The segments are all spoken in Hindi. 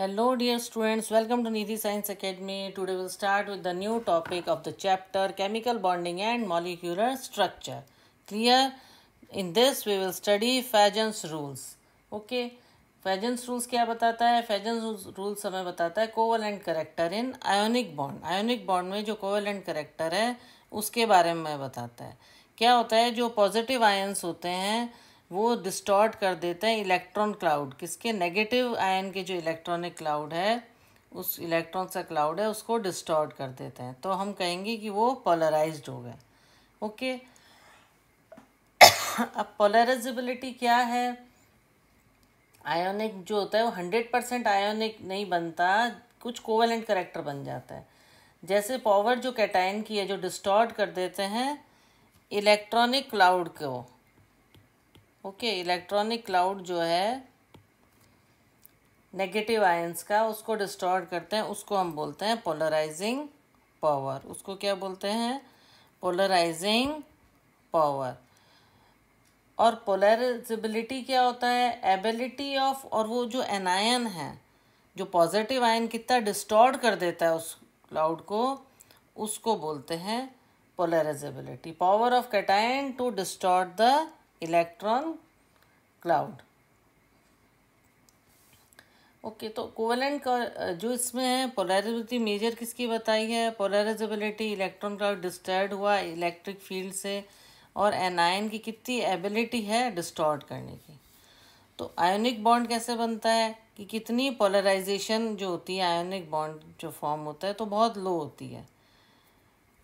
hello dear students welcome to niti science academy today we'll start with the new topic of the chapter chemical bonding and molecular structure clear in this we will study fajan's rules okay fajan's rules क्या बताता है fajan's rules हमें बताता है covalent character in ionic bond ionic bond में जो covalent character है उसके बारे में बताता है क्या होता है जो positive ions होते हैं वो डिस्टॉर्ट कर देते हैं इलेक्ट्रॉन क्लाउड किसके नेगेटिव आयन के जो इलेक्ट्रॉनिक क्लाउड है उस इलेक्ट्रॉन सा क्लाउड है उसको डिस्टॉर्ट कर देते हैं तो हम कहेंगे कि वो पोलराइज्ड हो गए ओके अब पोलराइजेबिलिटी क्या है आयोनिक जो होता है वो हंड्रेड परसेंट आयोनिक नहीं बनता कुछ कोवेलेंट करेक्टर बन जाता है जैसे पावर जो कैटाइन की है जो डिस्टॉर्ट कर देते हैं इलेक्ट्रॉनिक क्लाउड को ओके इलेक्ट्रॉनिक क्लाउड जो है नेगेटिव आयंस का उसको डिस्टॉर्ड करते हैं उसको हम बोलते हैं पोलराइजिंग पावर उसको क्या बोलते हैं पोलराइजिंग पावर और पोलराइजिबिलिटी क्या होता है एबिलिटी ऑफ और वो जो एनायन है जो पॉजिटिव आयन कितना डिस्टॉर्ड कर देता है उस क्लाउड को उसको बोलते हैं polarizability power of cation to distort the electron cloud okay तो कोवेलेंट का जो इसमें है पोलरिटी मेजर किसकी बताई है पोलराइजेबिलिटी इलेक्ट्रॉन क्लाउड डिस्टर्ड हुआ इलेक्ट्रिक फील्ड से और एनायन की कितनी एबिलिटी है डिस्टॉर्ट करने की तो आयोनिक बॉन्ड कैसे बनता है कि कितनी पोलराइजेशन जो होती है आयोनिक बॉन्ड जो फॉर्म होता है तो बहुत लो होती है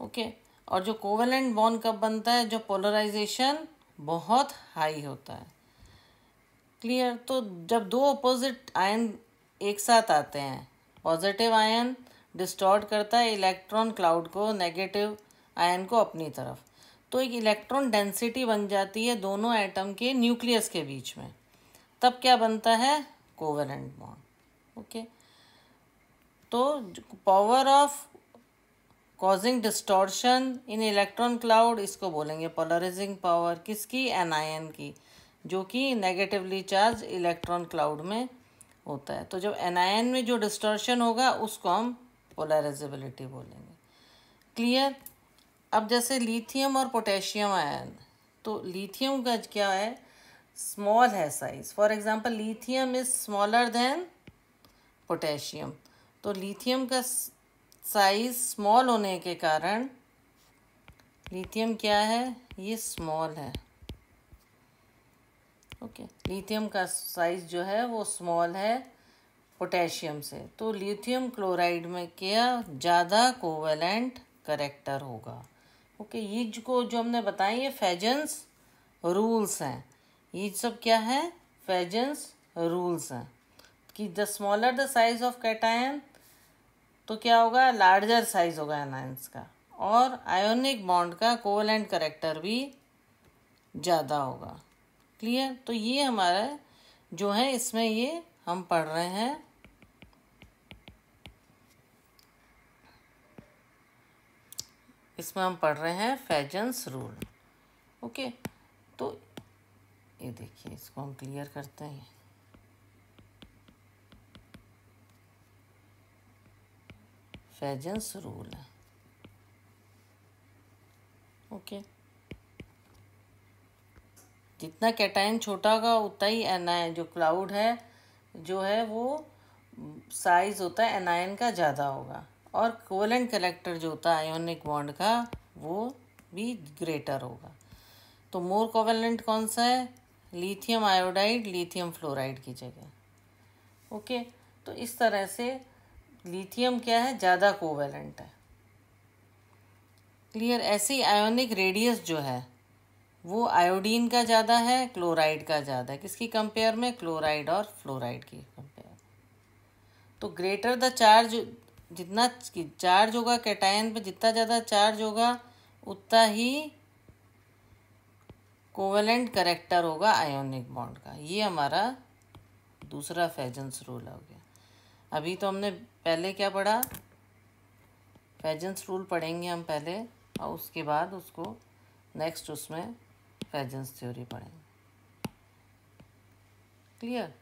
ओके और जो कोवेलेंट बॉन्ड कब बनता है जो पोलराइजेशन बहुत हाई होता है क्लियर तो जब दो अपोजिट आयन एक साथ आते हैं पॉजिटिव आयन डिस्टॉर्ट करता है इलेक्ट्रॉन क्लाउड को नेगेटिव आयन को अपनी तरफ तो एक इलेक्ट्रॉन डेंसिटी बन जाती है दोनों एटम के न्यूक्लियस के बीच में तब क्या बनता है कोवेलेंट बॉन्ड ओके तो power of causing distortion in electron cloud इसको बोलेंगे पोलराइजिंग पावर किसकी एनायन की जो कि नेगेटिवली चार्ज इलेक्ट्रॉन क्लाउड में होता है तो जब एनायन में जो डिस्टोर्शन होगा उसको हम पोलराइजेबिलिटी बोलेंगे क्लियर अब जैसे लिथियम और पोटेशियम आयन तो लिथियम का क्या है स्मॉल है size for example lithium is smaller than potassium तो लिथियम का साइज़ स्मॉल होने के कारण लिथियम क्या है ये स्मॉल है ओके okay. लिथियम का साइज़ जो है वो स्मॉल है पोटेशियम से तो लिथियम क्लोराइड में क्या ज़्यादा कोवेलेंट करेक्टर होगा ओके okay. ये जो को जो हमने बताया ये फैजेंस रूल्स हैं ये सब क्या है फैजेंस रूल्स हैं कि the smaller the size of cation तो क्या होगा लार्जर साइज होगा एनायंस का और आयोनिक बॉन्ड का कोवलेंट करेक्टर भी ज़्यादा होगा क्लियर तो ये हमारा जो है इसमें ये हम पढ़ रहे हैं इसमें हम पढ़ रहे हैं फैजन्स रूल ओके तो ये देखिए इसको हम क्लियर करते हैं फेजेंस रूल ओके जितना कैटाइन छोटा होगा उतना ही एनायन जो क्लाउड है जो है वो साइज होता है एनायन का ज़्यादा होगा और कोवलेंट कलेक्टर जो होता है आयोनिक बॉन्ड का वो भी ग्रेटर होगा तो मोर कोवलेंट कौन सा है लिथियम आयोडाइड लिथियम फ्लोराइड की जगह ओके तो इस तरह से लिथियम क्या है ज़्यादा कोवेलेंट है क्लियर ऐसे आयोनिक रेडियस जो है वो आयोडीन का ज़्यादा है क्लोराइड का ज़्यादा है किसकी कंपेयर में क्लोराइड और फ्लोराइड की कंपेयर तो ग्रेटर द चार्ज जितना चार्ज होगा कैटायन पे जितना ज़्यादा चार्ज होगा उतना ही कोवेलेंट करेक्टर होगा आयोनिक बॉन्ड का ये हमारा दूसरा फैजन्स रूल हो गया अभी तो हमने पहले क्या पढ़ा फैजेंस रूल पढ़ेंगे हम पहले और उसके बाद उसको नेक्स्ट उसमें फैजेंस थ्योरी पढ़ेंगे क्लियर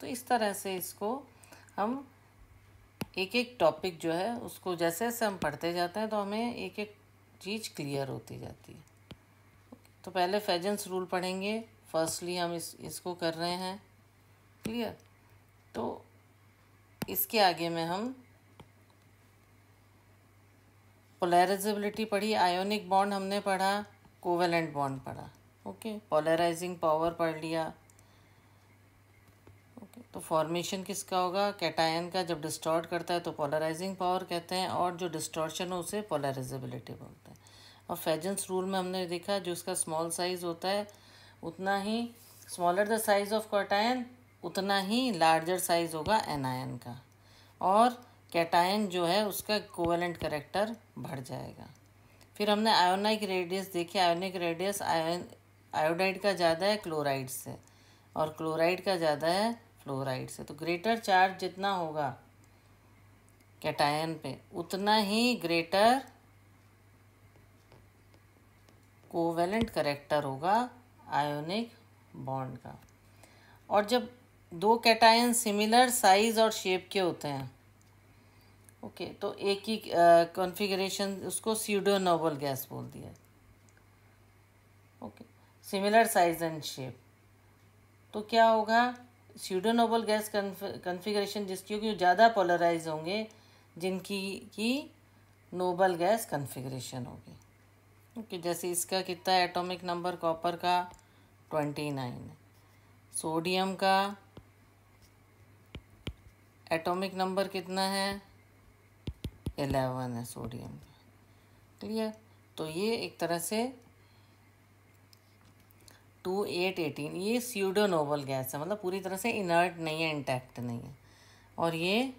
तो इस तरह से इसको हम एक एक टॉपिक जो है उसको जैसे जैसे हम पढ़ते जाते हैं तो हमें एक एक चीज़ क्लियर होती जाती है तो पहले फैजेंस रूल पढ़ेंगे फर्स्टली हम इस इसको कर रहे हैं क्लियर तो इसके आगे में हम पोलराइजेबिलिटी पढ़ी आयोनिक बॉन्ड हमने पढ़ा कोवेलेंट बॉन्ड पढ़ा ओके पोलराइजिंग पावर पढ़ लिया ओके तो फॉर्मेशन किसका होगा कैटायन का जब डिस्टॉर्ट करता है तो पोलराइजिंग पावर कहते हैं और जो डिस्टॉर्शन हो उसे पोलराइजेबिलिटी बोलते हैं और फैजेंस रूल में हमने देखा जो इसका स्मॉल साइज़ होता है उतना ही smaller the size of cation उतना ही लार्जर साइज़ होगा एनायन का और कैटायन जो है उसका कोवेलेंट करेक्टर बढ़ जाएगा फिर हमने आयोनिक रेडियस देखे आयोनिक रेडियस आयोन आयोडाइड का ज़्यादा है क्लोराइड से और क्लोराइड का ज़्यादा है फ्लोराइड से तो ग्रेटर चार्ज जितना होगा कैटायन पे उतना ही ग्रेटर कोवेलेंट करेक्टर होगा आयोनिक बॉन्ड का और जब दो कैटायन सिमिलर साइज़ और शेप के होते हैं ओके okay, तो एक ही कॉन्फ़िगरेशन उसको सीडो नोबल गैस बोल दिया okay similar size and shape तो क्या होगा सीडो नोबल गैस कॉन्फ़िगरेशन जिसकी होगी ज़्यादा पोलराइज होंगे जिनकी की नोबल गैस कॉन्फ़िगरेशन होगी ओके okay, जैसे इसका कितना एटॉमिक नंबर कॉपर का ट्वेंटी नाइन सोडियम का एटॉमिक नंबर कितना है एलेवन है सोडियम का क्लियर तो ये एक तरह से टू एट एटीन ये सीडो नोबल गैस है मतलब पूरी तरह से इनर्ट नहीं है इंटैक्ट नहीं है और ये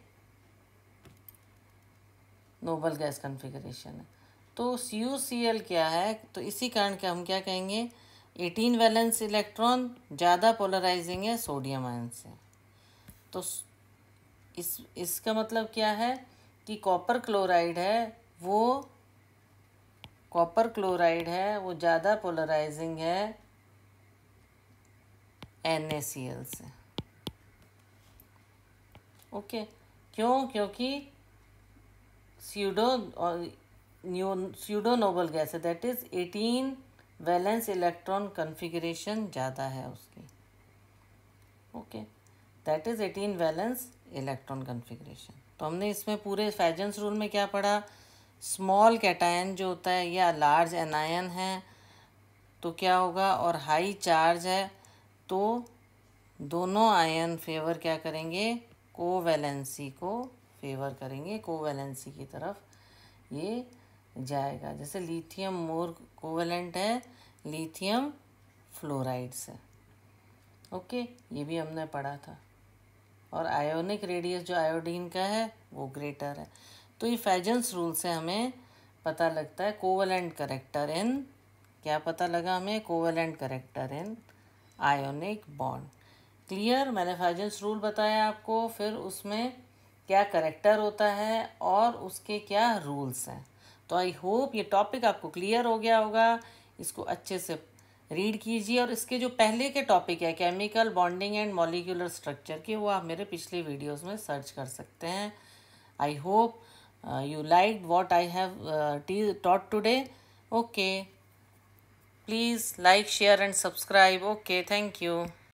नोबल गैस कन्फिग्रेशन है तो सी यू सी एल क्या है तो इसी कारण क्या हम क्या कहेंगे एटीन वैलेंस इलेक्ट्रॉन ज़्यादा पोलराइजिंग है सोडियम आयन से तो इस इसका मतलब क्या है कि कॉपर क्लोराइड है वो कॉपर क्लोराइड है वो ज़्यादा पोलराइजिंग है एन से ओके क्यों क्योंकि सीडो और सीडो नोबल गैस है that is eighteen valence electron configuration ज़्यादा है उसकी okay okay. That is eighteen valence electron configuration तो हमने इसमें पूरे फैजेंस रूल में क्या पढ़ा स्मॉल कैटायन जो होता है या लार्ज एनायन है तो क्या होगा और हाई चार्ज है तो दोनों आयन फेवर क्या करेंगे कोवैलेंसी को फेवर करेंगे कोवैलेंसी की तरफ ये जाएगा जैसे लिथियम मोर कोवेलेंट है लिथियम फ्लोराइड्स है ओके ये भी हमने पढ़ा था और आयोनिक रेडियस जो आयोडीन का है वो ग्रेटर है तो ये फैजन्स रूल से हमें पता लगता है कोवलेंट करेक्टर इन क्या पता लगा हमें covalent character in ionic bond clear मैंने फैजन्स रूल बताया आपको फिर उसमें क्या करेक्टर होता है और उसके क्या रूल्स हैं तो आई होप ये टॉपिक आपको क्लियर हो गया होगा इसको अच्छे से रीड कीजिए और इसके जो पहले के टॉपिक है chemical bonding and molecular structure के वो आप मेरे पिछले वीडियोस में सर्च कर सकते हैं I hope you like what I have taught today okay please like share and subscribe okay thank you